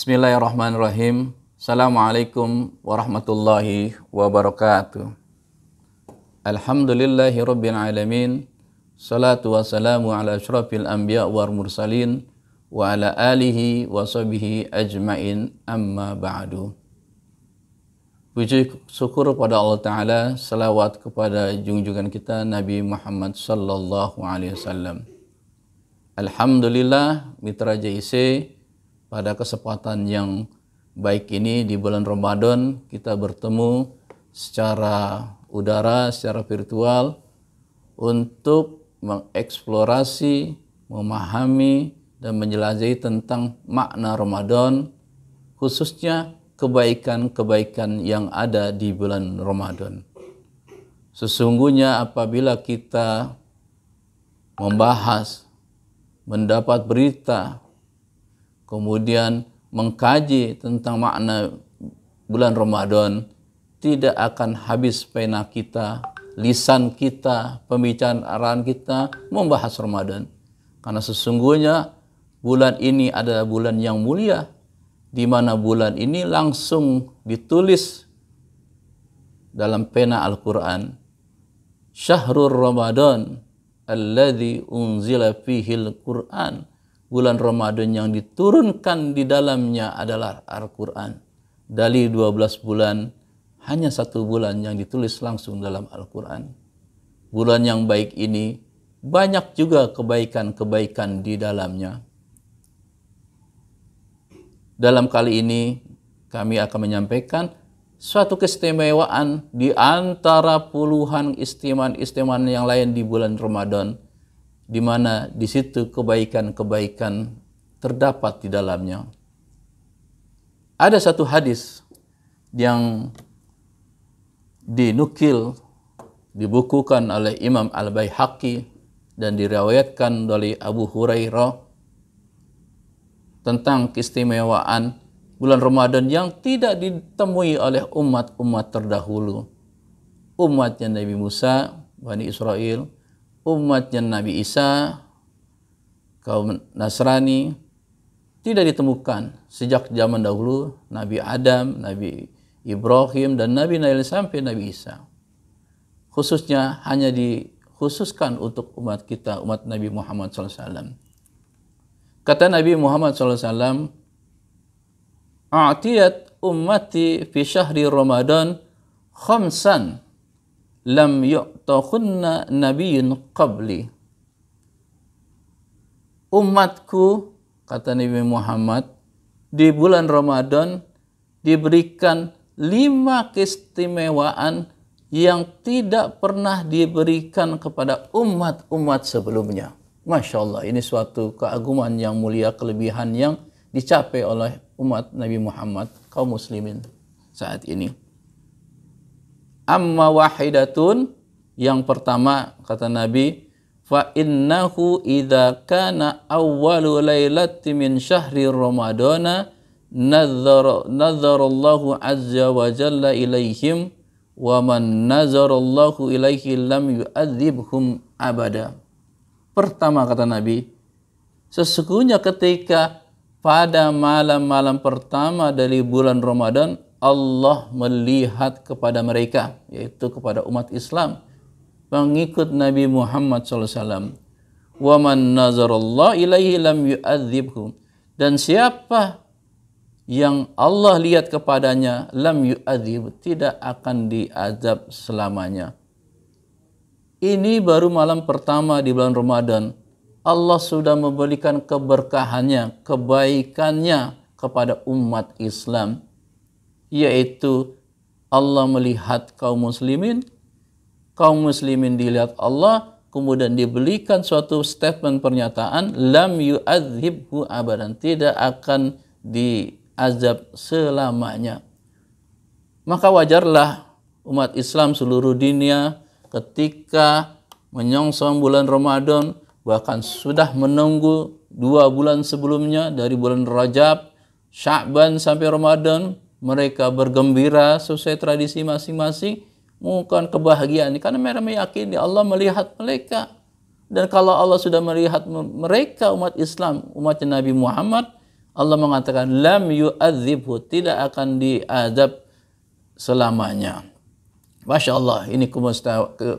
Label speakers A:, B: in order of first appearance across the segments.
A: Bismillahirrahmanirrahim. Assalamualaikum warahmatullahi wabarakatuh. Alhamdulillahi rabbil alamin. Salatu wassalamu ala asyrafil anbiya wal mursalin wa ala alihi wa sahbihi ajmain amma ba'du. Puji syukur kepada Allah Ta'ala, salawat kepada junjungan kita Nabi Muhammad Sallallahu Alaihi Wasallam. Alhamdulillah, mitra JIC, pada kesempatan yang baik ini di bulan Ramadan kita bertemu secara udara, secara virtual untuk mengeksplorasi, memahami dan menjelajahi tentang makna Ramadan khususnya kebaikan-kebaikan yang ada di bulan Ramadan. Sesungguhnya apabila kita membahas, mendapat berita kemudian mengkaji tentang makna bulan Ramadan, tidak akan habis pena kita, lisan kita, pembicaraan kita membahas Ramadan. Karena sesungguhnya bulan ini adalah bulan yang mulia, di mana bulan ini langsung ditulis dalam pena Al-Quran. Syahrul Ramadan alladhi unzila fihil Quran bulan Ramadan yang diturunkan di dalamnya adalah Al-Quran. Dari 12 bulan, hanya satu bulan yang ditulis langsung dalam Al-Quran. Bulan yang baik ini banyak juga kebaikan-kebaikan di dalamnya. Dalam kali ini kami akan menyampaikan suatu keistimewaan di antara puluhan istimewan-istimewan yang lain di bulan Ramadan di mana di situ kebaikan-kebaikan terdapat di dalamnya. Ada satu hadis yang dinukil dibukukan oleh Imam al bayhaqi dan diriwayatkan oleh Abu Hurairah tentang keistimewaan bulan Ramadan yang tidak ditemui oleh umat-umat terdahulu. Umatnya Nabi Musa, Bani Israel, umatnya Nabi Isa, kaum Nasrani, tidak ditemukan sejak zaman dahulu Nabi Adam, Nabi Ibrahim, dan Nabi Nail sampai Nabi Isa. Khususnya hanya dikhususkan untuk umat kita, umat Nabi Muhammad SAW. Kata Nabi Muhammad SAW, A'tiyat ummati fi syahri Ramadan khamsan lam yu'tahunna nabiyyun qabli umatku kata Nabi Muhammad di bulan Ramadan diberikan lima keistimewaan yang tidak pernah diberikan kepada umat-umat sebelumnya. Masya Allah, ini suatu keagungan yang mulia, kelebihan yang dicapai oleh umat Nabi Muhammad, kaum muslimin saat ini amma wahidatun yang pertama kata Nabi fa innahu idza kana awwalu lailatin min syahri ramadana Nazar nazarallahu azza wa jalla ilaihim wa man nazarallahu ilaihi lam yu'adzibhum abada pertama kata Nabi sesungguhnya ketika pada malam-malam pertama dari bulan Ramadan Allah melihat kepada mereka, yaitu kepada umat Islam, pengikut Nabi Muhammad SAW. وَمَنْ نَظَرَ اللَّهِ إِلَيْهِ لَمْ يُؤَذِّبْهُمْ Dan siapa yang Allah lihat kepadanya, lam yu'adzib, tidak akan diazab selamanya. Ini baru malam pertama di bulan Ramadan. Allah sudah memberikan keberkahannya, kebaikannya kepada umat Islam yaitu Allah melihat kaum muslimin, kaum muslimin dilihat Allah, kemudian dibelikan suatu statement pernyataan lam yu'adzibhu abadan, tidak akan diazab selamanya. Maka wajarlah umat Islam seluruh dunia ketika menyongsong bulan Ramadan bahkan sudah menunggu dua bulan sebelumnya dari bulan Rajab, Sya'ban sampai Ramadan mereka bergembira sesuai tradisi masing-masing bukan kebahagiaan karena mereka meyakini Allah melihat mereka dan kalau Allah sudah melihat mereka umat Islam umat Nabi Muhammad Allah mengatakan lam yu'adzibhu tidak akan diadab selamanya Masya Allah ini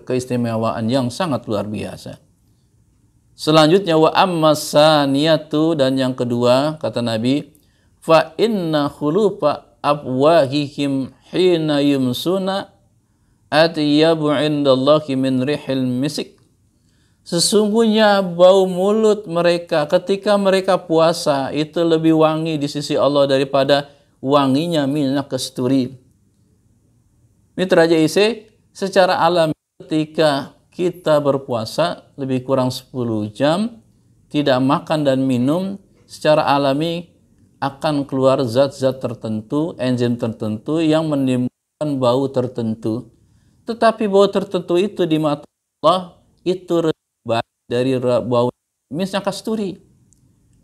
A: keistimewaan yang sangat luar biasa selanjutnya wa ammasaniyatu dan yang kedua kata Nabi fa inna khulufa afwahihim hina yumsuna atiyabu indallahi min rihil misik Sesungguhnya bau mulut mereka ketika mereka puasa itu lebih wangi di sisi Allah daripada wanginya minyak kesturi. Mitra JIC, secara alami ketika kita berpuasa lebih kurang 10 jam, tidak makan dan minum, secara alami akan keluar zat-zat tertentu, enzim tertentu yang menimbulkan bau tertentu. Tetapi bau tertentu itu di mata Allah itu baik dari bau misalnya kasturi.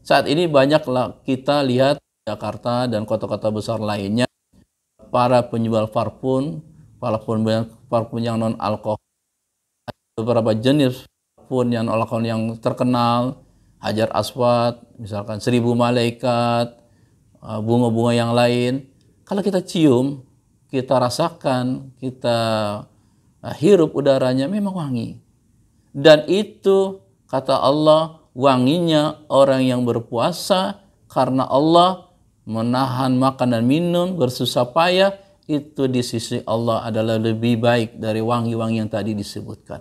A: Saat ini banyaklah kita lihat Jakarta dan kota-kota besar lainnya para penjual parfum, parfum yang parfum yang non alkohol, beberapa jenis parfum yang alkohol yang terkenal, hajar aswad, misalkan seribu malaikat, Ah, bunga-bunga yang lain. Kalau kita cium, kita rasakan, kita ah, hirup udaranya memang wangi. Dan itu kata Allah wanginya orang yang berpuasa karena Allah menahan makan dan minum bersusah payah itu di sisi Allah adalah lebih baik dari wangi-wangi yang tadi disebutkan.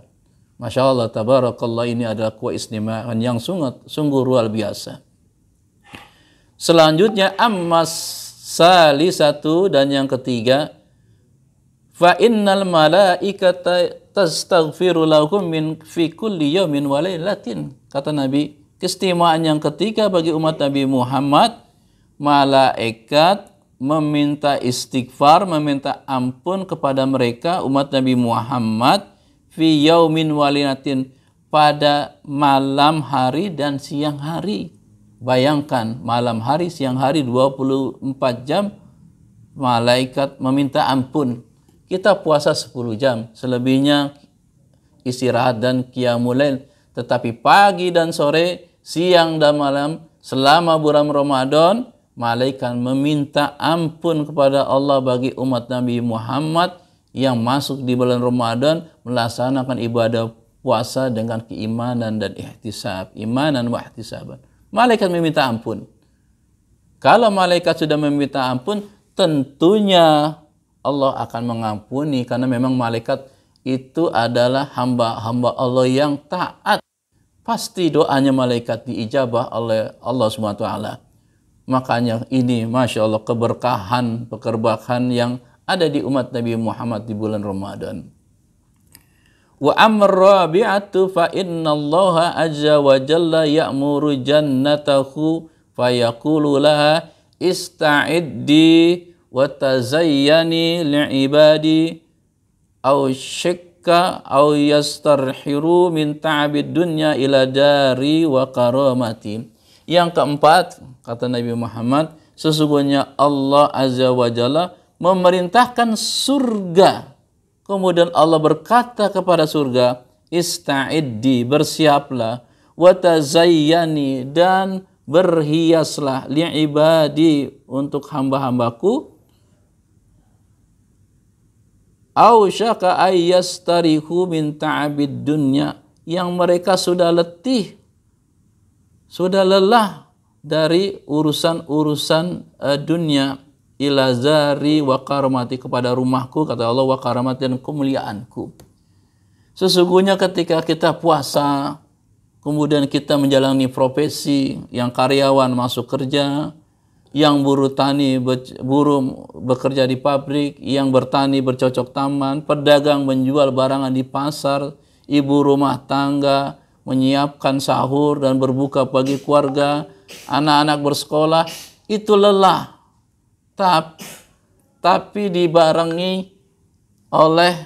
A: Masya Allah, tabarakallah ini adalah kuah istimewa yang sungguh, sungguh luar biasa. Selanjutnya ammas sali satu dan yang ketiga fa innal malaikata tastaghfiru lakum min fi kulli yawmin wa lailatin. Kata Nabi, keistimewaan yang ketiga bagi umat Nabi Muhammad malaikat meminta istighfar, meminta ampun kepada mereka umat Nabi Muhammad fi yaumin walinatin pada malam hari dan siang hari. Bayangkan malam hari, siang hari 24 jam malaikat meminta ampun. Kita puasa 10 jam, selebihnya istirahat dan kiamulail. Tetapi pagi dan sore, siang dan malam, selama bulan Ramadan, malaikat meminta ampun kepada Allah bagi umat Nabi Muhammad yang masuk di bulan Ramadan melaksanakan ibadah puasa dengan keimanan dan ihtisab, imanan wa ihtisaban. Malaikat meminta ampun. Kalau malaikat sudah meminta ampun, tentunya Allah akan mengampuni karena memang malaikat itu adalah hamba-hamba Allah yang taat. Pasti doanya malaikat diijabah oleh Allah SWT. Makanya ini Masya Allah keberkahan, pekerbakan yang ada di umat Nabi Muhammad di bulan Ramadan. Wa amr rabi'atu fa inna allaha azza wa jalla ya'muru jannatahu fa fayaqulu laha ista'iddi wa tazayyani li'ibadi aw shikka aw yastarhiru min ta'bid dunya ila dari wa karamati. Yang keempat, kata Nabi Muhammad, sesungguhnya Allah Azza wa Jalla memerintahkan surga Kemudian Allah berkata kepada surga, "Ista'iddi, bersiaplah, watazayyani dan berhiaslah li'ibadi untuk hamba-hambaku." Au ayyastarihu min ta'abid dunya yang mereka sudah letih, sudah lelah dari urusan-urusan uh, dunia ilazari wa karamati kepada rumahku kata Allah wa karamati dan kemuliaanku sesungguhnya ketika kita puasa kemudian kita menjalani profesi yang karyawan masuk kerja yang buruh tani buruh bekerja di pabrik yang bertani bercocok taman pedagang menjual barangan di pasar ibu rumah tangga menyiapkan sahur dan berbuka bagi keluarga anak-anak bersekolah itu lelah tap, tapi dibarengi oleh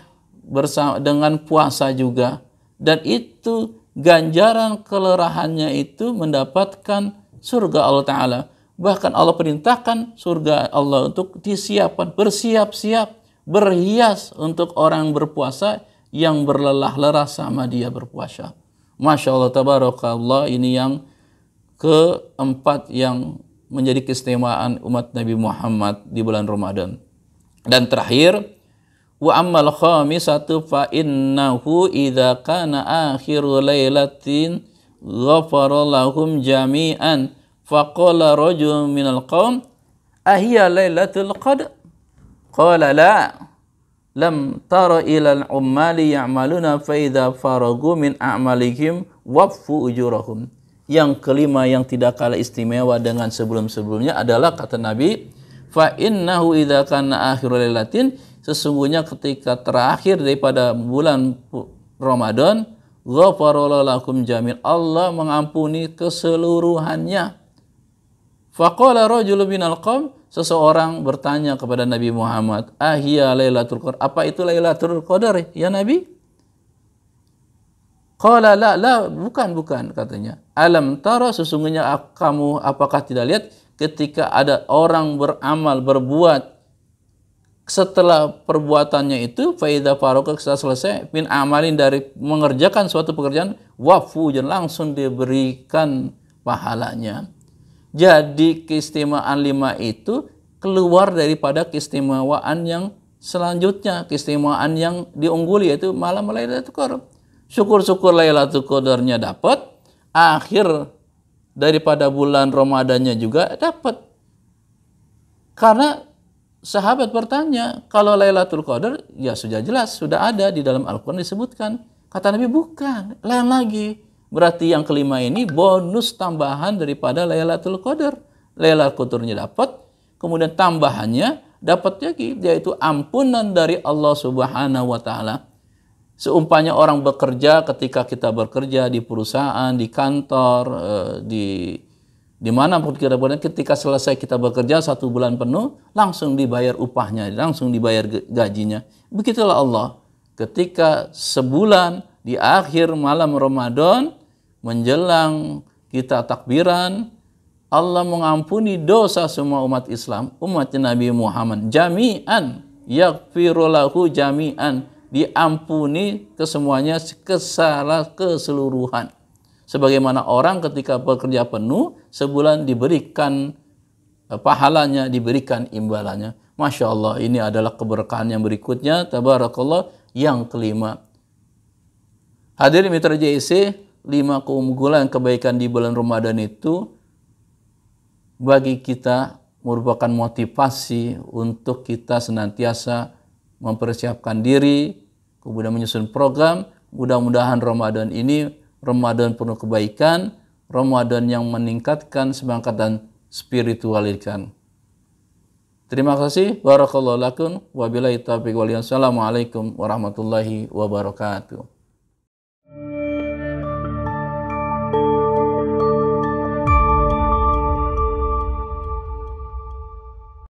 A: bersama dengan puasa juga dan itu ganjaran kelerahannya itu mendapatkan surga Allah taala bahkan Allah perintahkan surga Allah untuk disiapkan bersiap-siap berhias untuk orang berpuasa yang berlelah-lerah sama dia berpuasa Masya Allah tabarakallah ini yang keempat yang menjadi keistimewaan umat Nabi Muhammad di bulan Ramadan. Dan terakhir, wa ammal khamisatu fa innahu idza kana akhiru lailatin ghafara lahum jami'an faqala rajul min alqaum ahiya lailatul qadr qala la lam tara ilal ummali ya'maluna fa idza faragu min a'malihim waqfu ujurahum yang kelima yang tidak kalah istimewa dengan sebelum-sebelumnya adalah kata Nabi, fa innahu idza kana akhirul lailatin sesungguhnya ketika terakhir daripada bulan Ramadan ghafaralakum jamil Allah mengampuni keseluruhannya faqala rajulun minal qaum seseorang bertanya kepada Nabi Muhammad ahia lailatul qadar apa itu lailatul qadar ya Nabi Qala la la bukan bukan katanya. Alam tara sesungguhnya kamu apakah tidak lihat ketika ada orang beramal berbuat setelah perbuatannya itu faida paroka setelah selesai min amalin dari mengerjakan suatu pekerjaan wafu dan langsung diberikan pahalanya. Jadi keistimewaan lima itu keluar daripada keistimewaan yang selanjutnya keistimewaan yang diungguli yaitu malam mulai itu korup syukur-syukur Lailatul Qadarnya dapat, akhir daripada bulan Ramadannya juga dapat. Karena sahabat bertanya, kalau Lailatul Qadar ya sudah jelas, sudah ada di dalam Al-Qur'an disebutkan. Kata Nabi bukan, lain lagi. Berarti yang kelima ini bonus tambahan daripada Lailatul Qadar. Lailatul Qadarnya dapat, kemudian tambahannya dapat lagi yaitu ampunan dari Allah Subhanahu wa taala Seumpanya orang bekerja ketika kita bekerja di perusahaan, di kantor, eh, di di mana pun kita bekerja, ketika selesai kita bekerja satu bulan penuh, langsung dibayar upahnya, langsung dibayar gajinya. Begitulah Allah. Ketika sebulan di akhir malam Ramadan menjelang kita takbiran, Allah mengampuni dosa semua umat Islam, umat Nabi Muhammad jami'an, ya jami'an diampuni kesemuanya kesalah keseluruhan. Sebagaimana orang ketika bekerja penuh, sebulan diberikan eh, pahalanya, diberikan imbalannya. Masya Allah, ini adalah keberkahan yang berikutnya, tabarakallah, yang kelima. Hadir mitra JIC, lima keunggulan kebaikan di bulan Ramadan itu bagi kita merupakan motivasi untuk kita senantiasa mempersiapkan diri, kemudian menyusun program. Mudah-mudahan Ramadan ini Ramadan penuh kebaikan, Ramadan yang meningkatkan semangat dan spiritualitas. Terima kasih. Barakallahu lakum. Wabillahi taufiq wal Assalamualaikum warahmatullahi wabarakatuh.